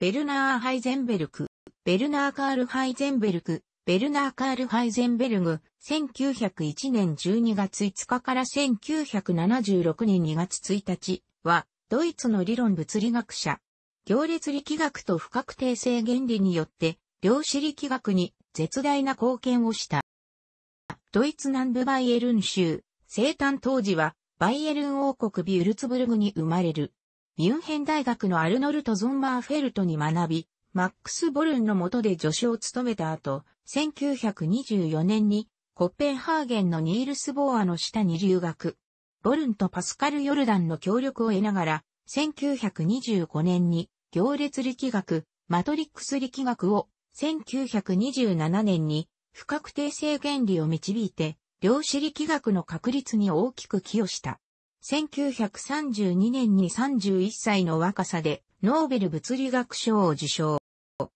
ベルナー・ハイゼンベルク、ベルナー・カール・ハイゼンベルク、ベルナー・カール・ハイゼンベルグ、1901年12月5日から1976年2月1日は、ドイツの理論物理学者、行列力学と不確定性原理によって、量子力学に絶大な貢献をした。ドイツ南部バイエルン州、生誕当時は、バイエルン王国ビュルツブルグに生まれる。ミュンヘン大学のアルノルト・ゾンマーフェルトに学び、マックス・ボルンの下で助手を務めた後、1924年にコッペンハーゲンのニールス・ボーアの下に留学。ボルンとパスカル・ヨルダンの協力を得ながら、1925年に行列力学、マトリックス力学を、1927年に不確定性原理を導いて、量子力学の確立に大きく寄与した。1932年に31歳の若さでノーベル物理学賞を受賞。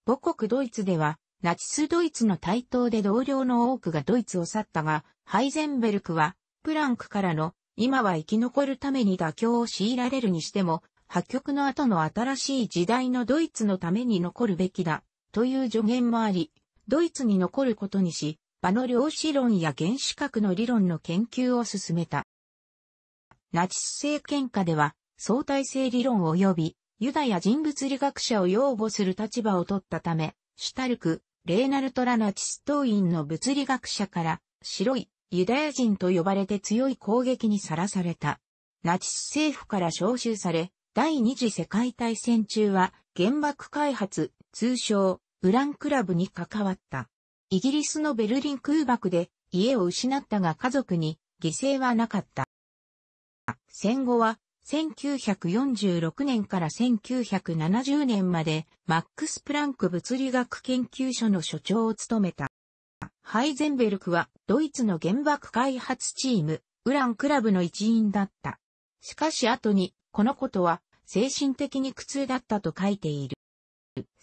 母国ドイツではナチスドイツの台頭で同僚の多くがドイツを去ったが、ハイゼンベルクはプランクからの今は生き残るために妥協を強いられるにしても、破局の後の新しい時代のドイツのために残るべきだ、という助言もあり、ドイツに残ることにし、場の量子論や原子核の理論の研究を進めた。ナチス政権下では相対性理論及びユダヤ人物理学者を擁護する立場を取ったため、シュタルク、レーナルトラナチス党員の物理学者から白いユダヤ人と呼ばれて強い攻撃にさらされた。ナチス政府から招集され、第二次世界大戦中は原爆開発、通称ウランクラブに関わった。イギリスのベルリン空爆で家を失ったが家族に犠牲はなかった。戦後は、1946年から1970年まで、マックス・プランク物理学研究所の所長を務めた。ハイゼンベルクは、ドイツの原爆開発チーム、ウランクラブの一員だった。しかし後に、このことは、精神的に苦痛だったと書いている。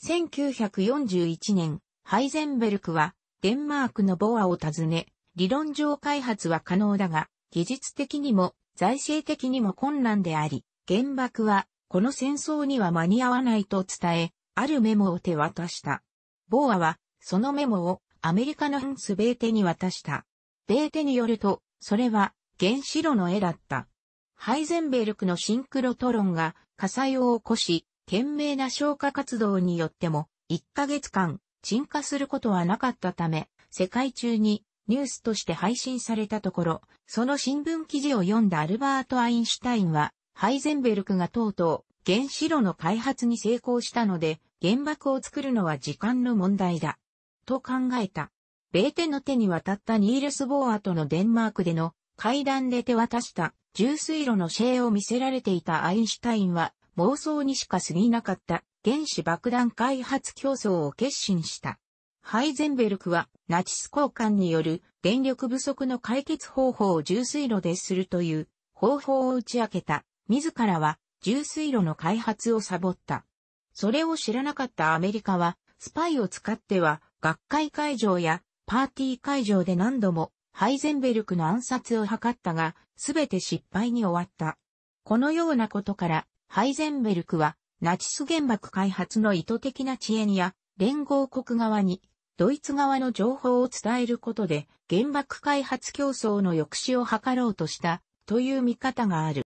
1941年、ハイゼンベルクは、デンマークのボアを訪ね、理論上開発は可能だが、技術的にも財政的にも困難であり、原爆は、この戦争には間に合わないと伝え、あるメモを手渡した。ボーアは、そのメモをアメリカのンスベーテに渡した。ベーテによると、それは原子炉の絵だった。ハイゼンベルクのシンクロトロンが火災を起こし、懸命な消火活動によっても、1ヶ月間、沈下することはなかったため、世界中にニュースとして配信されたところ、その新聞記事を読んだアルバート・アインシュタインは、ハイゼンベルクがとうとう、原子炉の開発に成功したので、原爆を作るのは時間の問題だ。と考えた。米手の手に渡ったニールス・ボーアとのデンマークでの階段で手渡した重水路のシェーを見せられていたアインシュタインは妄想にしか過ぎなかった原子爆弾開発競争を決心した。ハイゼンベルクは、ナチス交換による電力不足の解決方法を重水路でするという方法を打ち明けた。自らは重水路の開発をサボった。それを知らなかったアメリカは、スパイを使っては、学会会場やパーティー会場で何度もハイゼンベルクの暗殺を図ったが、すべて失敗に終わった。このようなことから、ハイゼンベルクは、ナチス原爆開発の意図的な遅延や、連合国側にドイツ側の情報を伝えることで原爆開発競争の抑止を図ろうとしたという見方がある。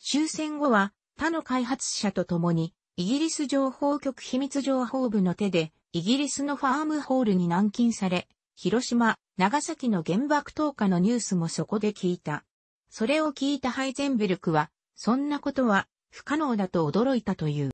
終戦後は他の開発者と共にイギリス情報局秘密情報部の手でイギリスのファームホールに軟禁され、広島、長崎の原爆投下のニュースもそこで聞いた。それを聞いたハイゼンベルクは、そんなことは不可能だと驚いたという。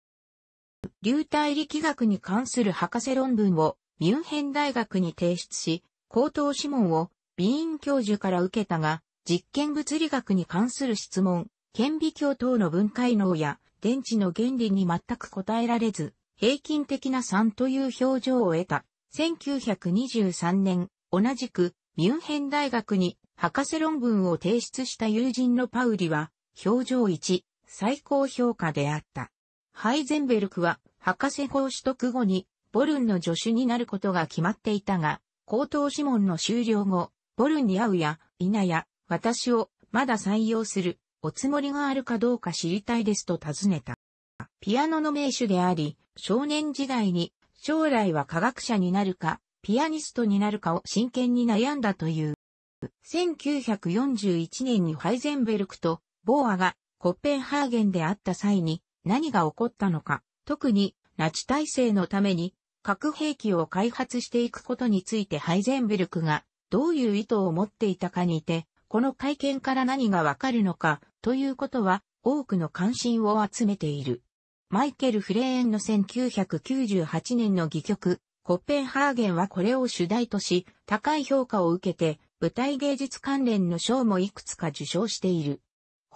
流体力学に関する博士論文をミュンヘン大学に提出し、口頭諮問をビーン教授から受けたが、実験物理学に関する質問、顕微鏡等の分解能や電池の原理に全く答えられず、平均的な3という表情を得た。1923年、同じくミュンヘン大学に博士論文を提出した友人のパウリは、表情1、最高評価であった。ハイゼンベルクは博士法取得後にボルンの助手になることが決まっていたが、高等諮問の終了後、ボルンに会うや、否や、私をまだ採用する、おつもりがあるかどうか知りたいですと尋ねた。ピアノの名手であり、少年時代に将来は科学者になるか、ピアニストになるかを真剣に悩んだという。1941年にハイゼンベルクとボーアがコッペンハーゲンで会った際に、何が起こったのか、特に拉致体制のために核兵器を開発していくことについてハイゼンベルクがどういう意図を持っていたかにて、この会見から何がわかるのかということは多くの関心を集めている。マイケル・フレーンの1998年の戯曲、コッペンハーゲンはこれを主題とし、高い評価を受けて、舞台芸術関連の賞もいくつか受賞している。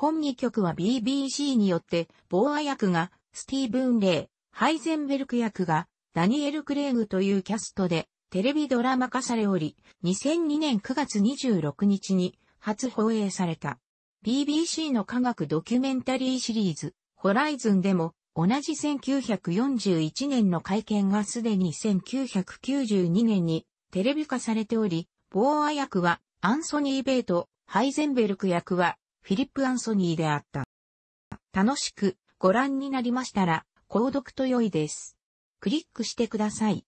本2曲は BBC によって、ボーア役がスティーブン・レイ、ハイゼンベルク役がダニエル・クレイグというキャストでテレビドラマ化されおり、2002年9月26日に初放映された。BBC の科学ドキュメンタリーシリーズ、ホライズンでも同じ1941年の会見がすでに1992年にテレビ化されており、ボーア役はアンソニー・ベイト、ハイゼンベルク役はフィリップ・アンソニーであった。楽しくご覧になりましたら、購読と良いです。クリックしてください。